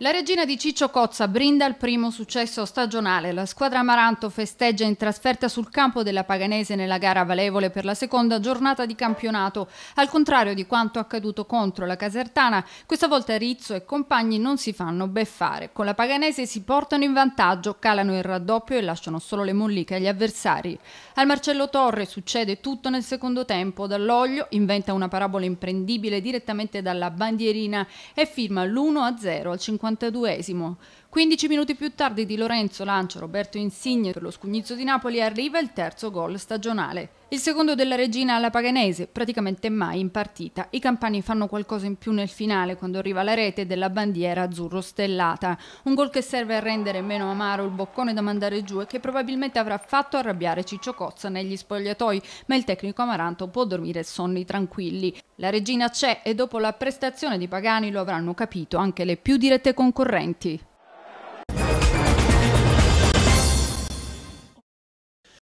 La regina di Ciccio Cozza brinda il primo successo stagionale. La squadra Amaranto festeggia in trasferta sul campo della Paganese nella gara valevole per la seconda giornata di campionato. Al contrario di quanto accaduto contro la Casertana, questa volta Rizzo e compagni non si fanno beffare. Con la Paganese si portano in vantaggio, calano il raddoppio e lasciano solo le molliche agli avversari. Al Marcello Torre succede tutto nel secondo tempo. Dall'Oglio inventa una parabola imprendibile direttamente dalla bandierina e firma l'1-0 al 50 52esimo. 15 minuti più tardi di Lorenzo lancia Roberto Insigne per lo scugnizzo di Napoli e arriva il terzo gol stagionale. Il secondo della regina alla Paganese, praticamente mai in partita. I campani fanno qualcosa in più nel finale quando arriva la rete della bandiera azzurro stellata. Un gol che serve a rendere meno amaro il boccone da mandare giù e che probabilmente avrà fatto arrabbiare Ciccio Cozza negli spogliatoi, ma il tecnico amaranto può dormire sonni tranquilli. La regina c'è e dopo la prestazione di Pagani lo avranno capito anche le più dirette concorrenti.